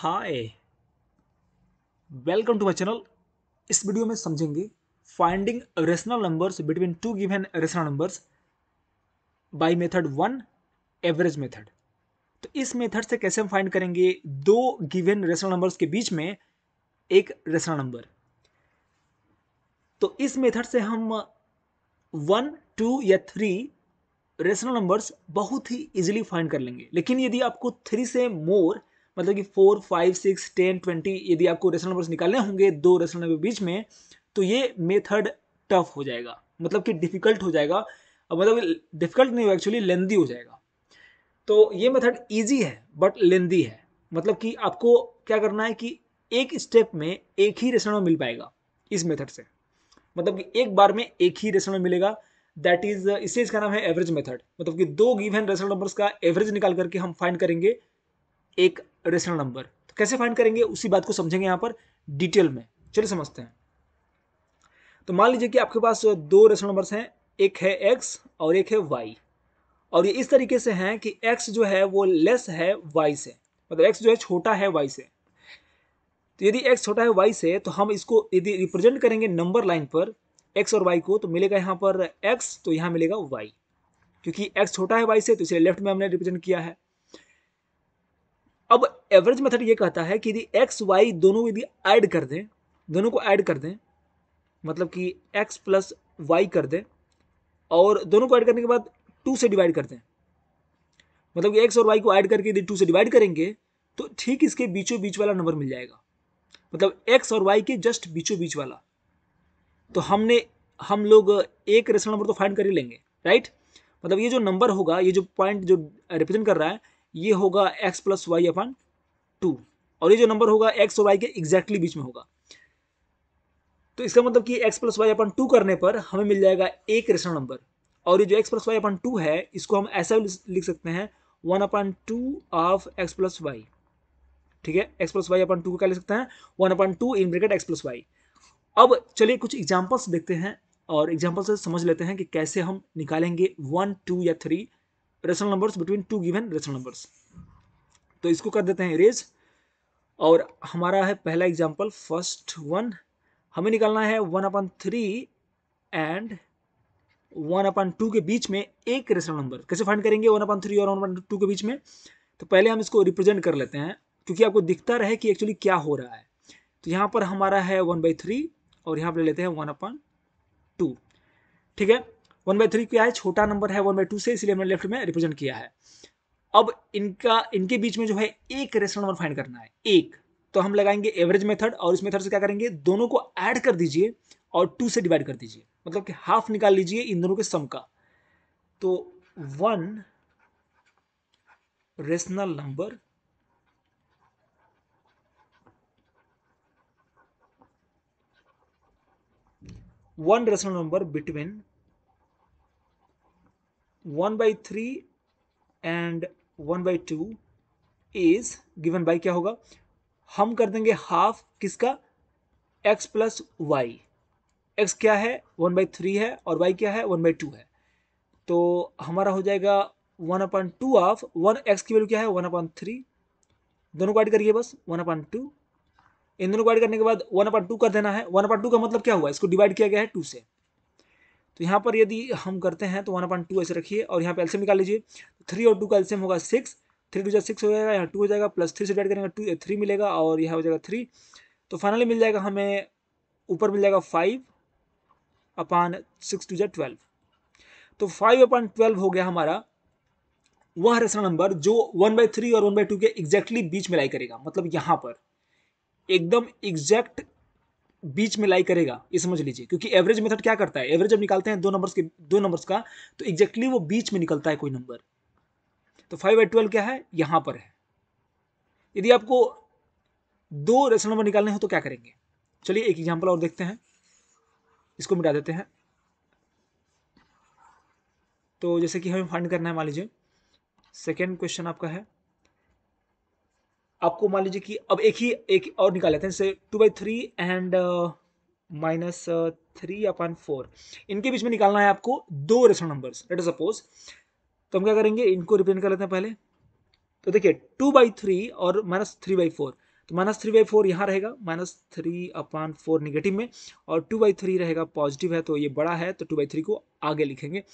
hi welcome to my channel इस video में समझेंगे finding rational numbers between two given rational numbers by method one average method तो इस method से कैसे हम फाइंड करेंगे दो गिवन रेशनल नंबर्स के बीच में एक रेशनल नंबर तो इस मेथड से हम वन टू या थ्री रेशनल नंबर्स बहुत ही इजीली फाइंड कर लेंगे लेकिन यदि आपको थ्री से मोर मतलब कि four five six ten twenty यदि आपको रेशनल नंबर्स निकालने होंगे दो रेशनल नंबर बीच में तो ये मेथड टफ हो जाएगा मतलब कि डिफ़िकल्ट हो जाएगा और मतलब डिफ़िकल्ट नहीं हो एक्चुअली लेंदी हो जाएगा तो ये मेथड ईजी है बट लेंदी है मतलब कि आपको क्या करना है कि एक स्टेप में एक ही रेशनल मिल पाएगा इस मेथड से मतलब कि एक बार में एक ही रेशनल मिलेगा दैट इज इससे इसका नाम है एवरेज मेथड मतलब कि दो गिवन रेशनल नंबर्स का एवरेज निकाल करके हम फाइंड करेंगे एक रेशनल नंबर तो कैसे फाइंड करेंगे उसी बात को समझेंगे यहाँ पर डिटेल में चलिए समझते हैं तो मान लीजिए कि आपके पास दो रेशनल नंबर्स हैं एक है एक्स और एक है वाई और ये इस तरीके से हैं कि एक्स जो है वो लेस है वाई से मतलब एक्स जो है छोटा है वाई से तो यदि एक्स छोटा है वाई से तो हम इसको यदि रिप्रेजेंट करेंगे नंबर लाइन पर एक्स और वाई को तो मिलेगा यहाँ पर एक्स तो यहाँ मिलेगा वाई क्योंकि एक्स छोटा है वाई से तो इसे लेफ्ट में हमने रिप्रेजेंट किया है अब एवरेज मेथड ये कहता है कि यदि एक्स वाई दोनों यदि ऐड कर दें दोनों को ऐड कर दें मतलब कि एक्स प्लस वाई कर दें और दोनों को ऐड करने के बाद टू से डिवाइड कर दें मतलब कि एक्स और वाई को ऐड करके यदि टू से डिवाइड करेंगे तो ठीक इसके बीचों बीच वाला नंबर मिल जाएगा मतलब एक्स और वाई के जस्ट बीचों बीच वाला तो हमने हम लोग एक रेशनल नंबर तो फाइंड कर ही लेंगे राइट मतलब ये जो नंबर होगा ये जो पॉइंट जो रिप्रेजेंट कर रहा है ये होगा X plus Y upon two और ये जो नंबर होगा एक्स और वाई के एग्जैक्टली बीच में होगा तो इसका मतलब कि X plus Y upon two करने पर हमें मिल जाएगा एक रेशनल नंबर और ये जो X plus Y upon two है इसको हम ऐसा भी लिख सकते हैं one upon two of X plus Y ठीक है X plus Y upon two को क्या लिख सकते हैं one upon two in bracket X plus Y अब चलिए कुछ एग्जाम्पल्स देखते हैं और एग्जाम्पल से समझ लेते हैं कि कैसे हम निकालेंगे वन टू या three rational numbers between two given rational numbers तो इसको कर देते हैं इरेज और हमारा है पहला एग्जाम्पल फर्स्ट वन हमें निकालना है one upon three and one upon two के बीच में एक रेशनल नंबर कैसे फाइंड करेंगे वन अपन थ्री और वन अपन टू के बीच में तो पहले हम इसको रिप्रेजेंट कर लेते हैं क्योंकि आपको दिखता रहे कि एक्चुअली क्या हो रहा है तो यहाँ पर हमारा है वन बाई थ्री और यहाँ पर ले लेते हैं वन अपन टू ठीक है वन बाई थ्री क्या है छोटा नंबर है वन बाई टू से इसलिए हमने लेफ्ट में रिप्रेजेंट किया है अब इनका इनके बीच में जो है एक रेशनल नंबर फाइंड करना है एक तो हम लगाएंगे एवरेज मेथड और इस मेथड से क्या करेंगे दोनों को ऐड कर दीजिए और टू से डिवाइड कर दीजिए मतलब कि हाफ निकाल लीजिए इन दोनों के सम का तो one rational number one rational number between one by three and one by two is given by क्या होगा हम कर देंगे हाफ किसका एक्स प्लस वाई एक्स क्या है वन बाई थ्री है और वाई क्या है वन बाई टू है तो हमारा हो जाएगा one upon two of one X की वैल्यू क्या है वन अपॉइंट थ्री दोनों को ऐड करिए बस वन अपॉइंट टू इन दोनों को ऐड करने के बाद वन अपॉइंट टू कर देना है वन अपॉइंट टू का मतलब क्या हुआ इसको डिवाइड किया गया है टू से तो यहाँ पर यदि हम करते हैं तो वन अपॉइंट टू ऐसे रखिए और यहाँ पे एल्सियम निकाल लीजिए थ्री और टू का एल्सियम होगा सिक्स थ्री टू जो सिक्स हो जाएगा यहाँ टू हो जाएगा प्लस थ्री से डिवाइड करेंगे टू थ्री मिलेगा और यहाँ हो जाएगा थ्री तो फाइनली मिल जाएगा हमें ऊपर मिल जाएगा फाइव अपान सिक्स टू जै ट्वेल्व तो फाइव अपान ट्वेल्व हो गया हमारा वह रेशनल नंबर जो वन बाई थ्री और वन बाई टू के एग्जैक्टली बीच में लाई करेगा मतलब यहाँ पर एकदम एग्जैक्ट बीच में लाई करेगा ये समझ लीजिए क्योंकि एवरेज मेथड क्या करता है एवरेज जब निकालते हैं दो नंबर्स के दो नंबर्स का तो एग्जैक्टली exactly वो बीच में निकलता है कोई नंबर तो फाइव बाई ट्वेल्व क्या है यहाँ पर है यदि आपको दो रेशनल नंबर निकालने हो तो क्या करेंगे चलिए एक एग्जाम्पल और देखते हैं इसको मिटा देते हैं तो जैसे कि हमें फाइंड करना है मान लीजिए सेकेंड क्वेश्चन आपका है आपको मान लीजिए कि अब एक ही एक और निकाल लेते हैं जैसे two by three and minus three upon four इनके बीच में निकालना है आपको दो रेशनल नंबर्स लेट सपोज तो हम क्या करेंगे इनको रिप्रेजेंट कर लेते हैं पहले तो देखिए टू बाई थ्री और माइनस थ्री बाई फोर तो माइनस थ्री बाई फोर यहाँ रहेगा minus three upon four negative में और टू बाई थ्री रहेगा पॉजिटिव है तो ये बड़ा है तो टू बाई थ्री को आगे लिखेंगे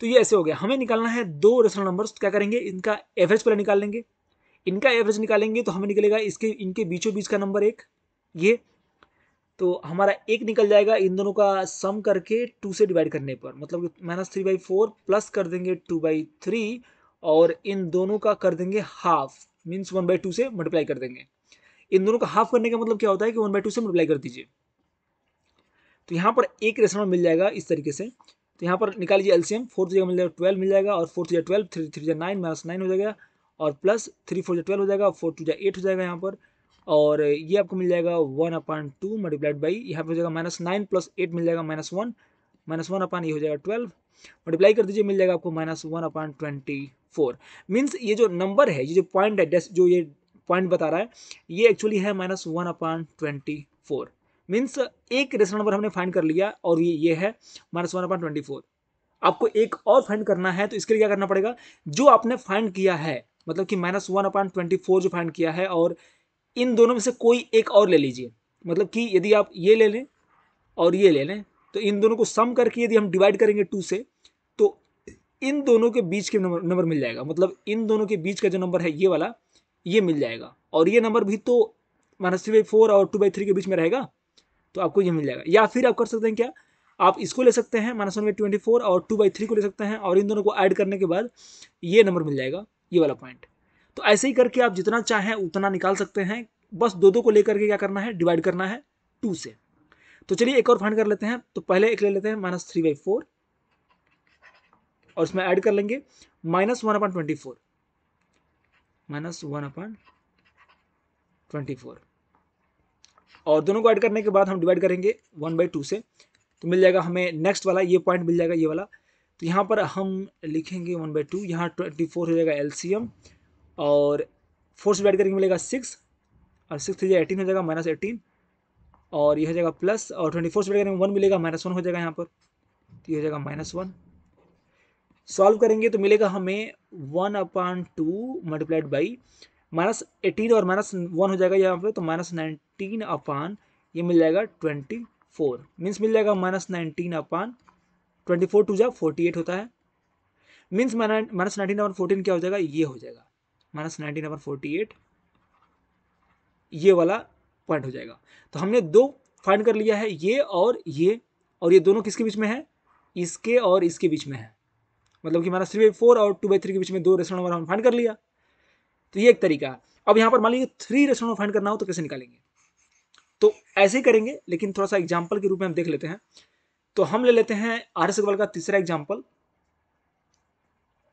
तो ये ऐसे हो गया हमें निकालना है दो रेशनल नंबर्स तो क्या करेंगे इनका एवरेज पहले निकाल लेंगे इनका एवरेज निकालेंगे तो हमें निकलेगा इसके इनके बीचों बीच का नंबर एक ये तो हमारा एक निकल जाएगा इन दोनों का सम करके टू से डिवाइड करने पर मतलब minus three by four plus कर देंगे टू बाई थ्री और इन दोनों का कर देंगे half means one by two से मल्टीप्लाई कर देंगे इन दोनों का हाफ करने का मतलब क्या होता है कि वन बाई टू से मल्टीप्लाई कर दीजिए तो यहाँ पर एक रेशनल मिल जाएगा इस तरीके से तो यहाँ पर निकालिए लीजिए एलसीएम फोर्थ जगह मिल जाएगा ट्वेल्व मिल जाएगा और फोर्थ जगह twelve three three nine minus nine हो जाएगा और प्लस थ्री फोर जो ट्वेल्व हो जाएगा फोर टू जो एट हो जाएगा यहाँ पर और ये आपको मिल जाएगा one upon two multiplied by यहाँ पर हो जाएगा माइनस नाइन प्लस एट मिल जाएगा minus one minus one upon ये हो जाएगा ट्वेल्व मल्टीप्लाई कर दीजिए मिल जाएगा आपको minus one upon twenty four means ये जो नंबर है ये जो पॉइंट है जो ये पॉइंट बता रहा है ये एक्चुअली है minus one upon twenty four means एक रेशनल नंबर हमने फाइंड कर लिया और ये ये है minus one upon twenty four आपको एक और फाइंड करना है तो इसके लिए क्या करना पड़ेगा जो आपने फाइंड किया है मतलब कि minus one upon twenty four जो फाइंड किया है और इन दोनों में से कोई एक और ले लीजिए मतलब कि यदि आप ये ले लें और ये ले लें तो इन दोनों को सम करके यदि हम डिवाइड करेंगे टू से तो इन दोनों के बीच के नंबर नंबर मिल जाएगा मतलब इन दोनों के बीच का जो नंबर है ये वाला ये मिल जाएगा और ये नंबर भी तो माइनस थ्री बाई फोर और टू बाई थ्री के बीच में रहेगा तो आपको ये मिल जाएगा या फिर आप कर सकते हैं क्या आप इसको ले सकते हैं minus one by twenty four और टू बाई थ्री को ले सकते हैं और इन दोनों को ऐड करने के बाद ये नंबर मिल जाएगा ये वाला पॉइंट तो ऐसे ही करके आप जितना चाहें उतना निकाल सकते हैं बस दो दो को लेकर के क्या करना है डिवाइड करना है टू से तो चलिए एक और फाइंड कर लेते हैं तो पहले एक ले लेते हैं माइनस थ्री बाई फोर और इसमें ऐड कर लेंगे minus one upon twenty four minus one upon twenty four और दोनों को ऐड करने के बाद हम डिवाइड करेंगे वन बाई टू से तो मिल जाएगा हमें नेक्स्ट वाला ये पॉइंट मिल जाएगा ये वाला तो यहाँ पर हम लिखेंगे वन बाई टू यहाँ ट्वेंटी फोर हो जाएगा एल और फोर से डिवाइड करके मिलेगा सिक्स और सिक्स हो जाएगा एटीन हो जाएगा माइनस एटीन और यह हो जाएगा प्लस और ट्वेंटी फोर से डिवाइड करेंगे वन मिलेगा माइनस वन हो जाएगा यहाँ पर तो ये हो जाएगा माइनस वन सॉल्व करेंगे तो मिलेगा हमें one upon two multiplied by minus eighteen और माइनस वन हो जाएगा यहाँ पर तो माइनस नाइनटीन अपान ये मिल जाएगा ट्वेंटी फोर मीन्स मिल जाएगा minus nineteen upon twenty four two जा फोर्टी एट होता है means minus nineteen upon fourteen क्या हो जाएगा ये हो जाएगा minus nineteen upon forty eight ये वाला पॉइंट हो जाएगा तो हमने दो फाइंड कर लिया है ये और ये और ये दोनों किसके बीच में है इसके और इसके बीच में है मतलब कि माइनस थ्री बाई फोर और टू बाई थ्री के बीच में दो रेस्टोरेंट नंबर हम फाइंड कर लिया तो ये एक तरीका है अब यहाँ पर मान लीजिए थ्री रेस्टोरेंट फाइंड करना हो तो कैसे निकालेंगे तो ऐसे ही करेंगे लेकिन थोड़ा सा एग्जाम्पल के रूप में हम देख लेते हैं तो हम ले लेते हैं आर एस अग्रवाल का तीसरा एग्जाम्पल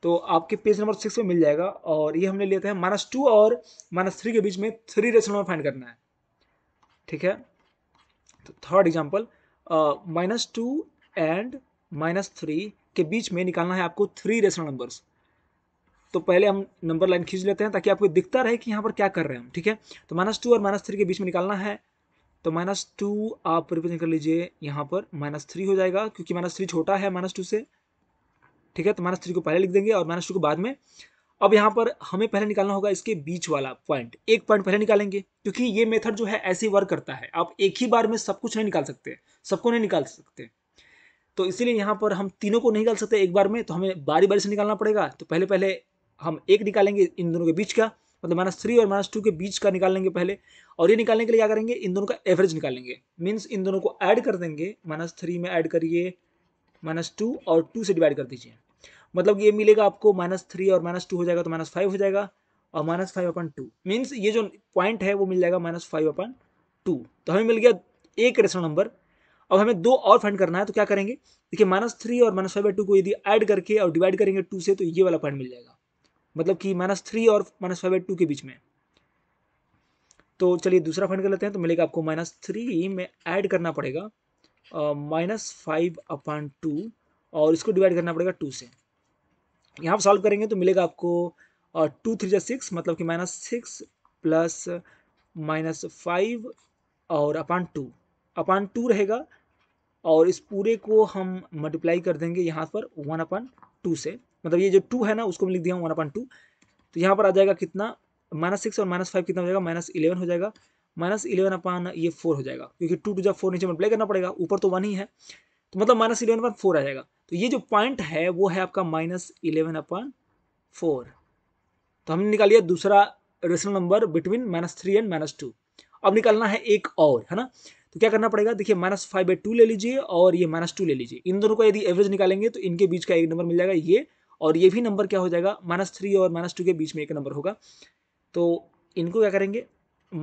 तो आपके पेज नंबर सिक्स में मिल जाएगा और ये हमने लेते हैं माइनस टू और माइनस थ्री के बीच में थ्री रेशनल फाइंड करना है ठीक है तो third example minus two and minus three के बीच में निकालना है आपको थ्री रेशनल नंबर्स तो पहले हम नंबर लाइन खींच लेते हैं ताकि आपको दिखता रहे कि यहाँ पर क्या कर रहे हैं हम ठीक है तो माइनस टू और माइनस थ्री के बीच में निकालना है तो माइनस टू आप रिप्रेजेंट कर लीजिए यहाँ पर माइनस थ्री हो जाएगा क्योंकि माइनस थ्री छोटा है माइनस टू से ठीक है तो माइनस थ्री को पहले लिख देंगे और माइनस टू को बाद में अब यहाँ पर हमें पहले निकालना होगा इसके बीच वाला पॉइंट एक पॉइंट पहले निकालेंगे क्योंकि ये मेथड जो है ऐसे वर्क करता है आप एक ही बार में सब कुछ नहीं निकाल सकते सबको नहीं निकाल सकते तो इसीलिए यहाँ पर हम तीनों को नहीं निकाल सकते एक बार में तो हमें बारी बारी से निकालना पड़ेगा तो पहले पहले हम एक निकालेंगे इन दोनों के बीच का मतलब माइनस थ्री और माइनस टू के बीच का निकाल लेंगे पहले और ये निकालने के लिए क्या करेंगे इन दोनों का एवरेज निकालेंगे मीन्स इन दोनों को ऐड कर देंगे माइनस थ्री में ऐड करिए माइनस टू और टू से डिवाइड कर दीजिए मतलब ये मिलेगा आपको माइनस थ्री और माइनस टू हो जाएगा तो माइनस फाइव हो जाएगा और minus five upon two means ये जो पॉइंट है वो मिल जाएगा माइनस फाइव अपन टू तो हमें मिल गया एक रेशनल नंबर अब हमें दो और फाइंड करना है तो क्या करेंगे देखिए माइनस थ्री और माइनस फाइव बाई टू को यदि ऐड करके और डिवाइड करेंगे टू से तो ये वाला पॉइंट मिल जाएगा मतलब कि माइनस थ्री और माइनस फाइव बाई टू के बीच में तो चलिए दूसरा फाइंड कर लेते हैं तो मिलेगा आपको माइनस थ्री में ऐड करना पड़ेगा माइनस फाइव अपॉन टू और इसको डिवाइड करना पड़ेगा टू से यहाँ पर सॉल्व करेंगे तो मिलेगा आपको टू थ्री जा सिक्स मतलब कि minus six plus minus five और अपान टू अपान टू रहेगा और इस पूरे को हम मल्टीप्लाई कर देंगे यहाँ पर वन अपान टू से मतलब ये जो टू है ना उसको मैं लिख दिया हूँ वन अपन टू तो यहाँ पर आ जाएगा कितना माइनस सिक्स और माइनस फाइव कितना हो जाएगा माइनस इलेवन हो जाएगा माइनस इलेवन अपन ये फोर हो जाएगा क्योंकि टू टू जब फोर नीचे मल्टीप्लाई करना पड़ेगा ऊपर तो वन ही है तो मतलब माइनस इलेवन अपन फोर आ जाएगा तो ये जो पॉइंट है वो है आपका माइनस इलेवन अपन फोर तो हमने निकाल दूसरा rational number between minus three and minus two अब निकालना है एक और है ना तो क्या करना पड़ेगा देखिए माइनस फाइव बाई टू ले लीजिए और ये माइनस टू ले लीजिए इन दोनों का यदि एवरेज निकालेंगे तो इनके बीच का एक नंबर मिल जाएगा ये और ये भी नंबर क्या हो जाएगा माइनस थ्री और माइनस टू के बीच में एक नंबर होगा तो इनको क्या करेंगे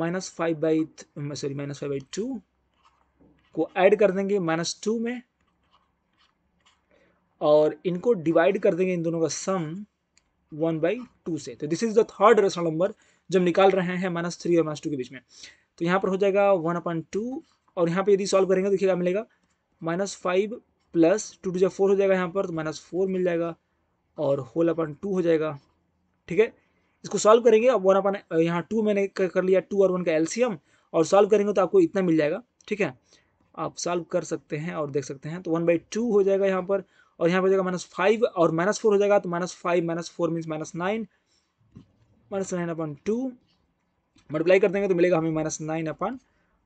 minus five by sorry minus five by two को ऐड कर देंगे माइनस टू में और इनको डिवाइड कर देंगे इन दोनों का सम वन बाई टू से तो this is the third rational number जब निकाल रहे हैं माइनस थ्री और माइनस टू के बीच में तो यहाँ पर हो जाएगा वन अपॉइंट टू और यहाँ पे यदि सॉल्व करेंगे तो क्या मिलेगा minus five plus two two जब फोर हो जाएगा यहाँ पर तो माइनस फोर मिल जाएगा और होल अपन टू हो जाएगा ठीक है इसको सॉल्व करेंगे अब वन अपन यहाँ टू मैंने कर लिया टू और वन का एलसीएम और सॉल्व करेंगे तो आपको इतना मिल जाएगा ठीक है आप सॉल्व कर सकते हैं और देख सकते हैं तो वन बाई टू हो जाएगा यहाँ पर और यहाँ पर जाएगा माइनस फाइव और माइनस फोर हो जाएगा तो minus five minus four means minus nine minus nine upon two multiply कर देंगे तो मिलेगा हमें माइनस नाइन अपन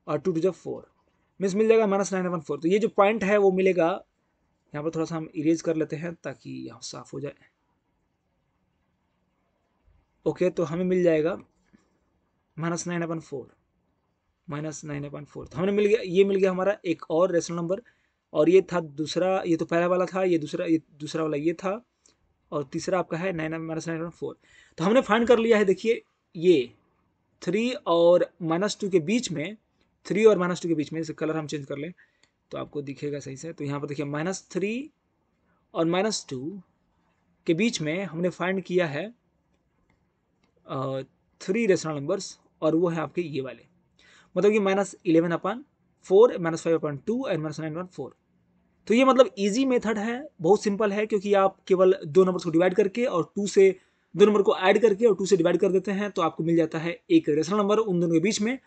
और टू टू जब फोर मीन्स मिल जाएगा माइनस नाइन अपन फोर तो ये जो पॉइंट है वो मिलेगा यहाँ पर थोड़ा सा हम इरेज कर लेते हैं ताकि यहाँ साफ़ हो जाए ओके तो हमें मिल जाएगा minus nine upon four minus nine upon four तो हमें मिल गया ये मिल गया हमारा एक और रेशनल नंबर और ये था दूसरा ये तो पहला वाला था ये दूसरा ये दूसरा वाला ये था और तीसरा आपका है nine minus nine upon four तो हमने फाइंड कर लिया है देखिए ये थ्री और माइनस टू के बीच में थ्री और माइनस टू के बीच में जैसे कलर हम चेंज कर लें तो आपको दिखेगा सही से तो यहाँ पर देखिए माइनस थ्री और माइनस टू के बीच में हमने फाइंड किया है थ्री रेशनल नंबर्स और वो है आपके ये वाले मतलब कि minus eleven upon four minus five upon two and minus nine upon four तो ये मतलब इजी मेथड है बहुत सिंपल है क्योंकि आप केवल दो नंबर्स को डिवाइड करके और टू से दो नंबर को ऐड करके और टू से डिवाइड कर देते हैं तो आपको मिल जाता है एक रेशनल नंबर उन दोनों के बीच में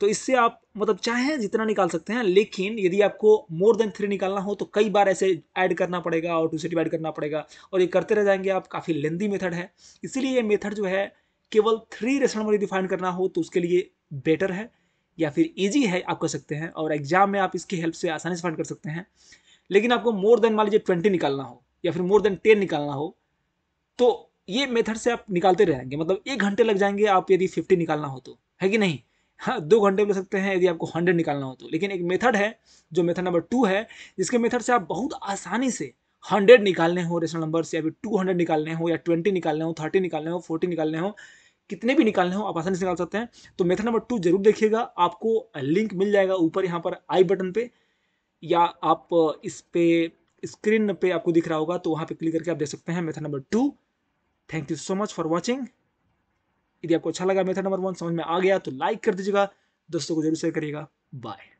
तो इससे आप मतलब चाहे जितना निकाल सकते हैं लेकिन यदि आपको मोर देन थ्री निकालना हो तो कई बार ऐसे ऐड करना पड़ेगा और टू से डिवाइड करना पड़ेगा और ये करते रह जाएंगे आप काफ़ी लेंदी मेथड है इसीलिए ये मेथड जो है केवल थ्री रेशन नंबर डिफाइन करना हो तो उसके लिए बेटर है या फिर ईजी है आप कर सकते हैं और एग्जाम में आप इसकी हेल्प से आसानी से फाइंड कर सकते हैं लेकिन आपको मोर देन मान लीजिए ट्वेंटी निकालना हो या फिर मोर देन टेन निकालना हो तो ये मेथड से आप निकालते रहेंगे मतलब एक घंटे लग जाएंगे आप यदि फिफ्टी निकालना हो तो है कि नहीं हाँ दो घंटे भी ले सकते हैं यदि आपको हंड्रेड निकालना हो तो लेकिन एक मेथड है जो मेथड नंबर टू है जिसके मेथड से आप बहुत आसानी से हंड्रेड निकालने हो रेशनल नंबर से या फिर टू हंड्रेड निकालने हो या ट्वेंटी निकालने हो थर्टी निकालने हो फोर्टी निकालने हो कितने भी निकालने हो आप आसानी से निकाल सकते हैं तो मेथड नंबर टू जरूर देखिएगा आपको लिंक मिल जाएगा ऊपर यहाँ पर आई बटन पे या आप इस पे स्क्रीन पे आपको दिख रहा होगा तो वहाँ पर क्लिक करके आप देख सकते हैं method number two thank you so much for watching यदि आपको अच्छा लगा मेथड नंबर वन समझ में आ गया तो लाइक कर दीजिएगा दोस्तों को जरूर शेयर करिएगा बाय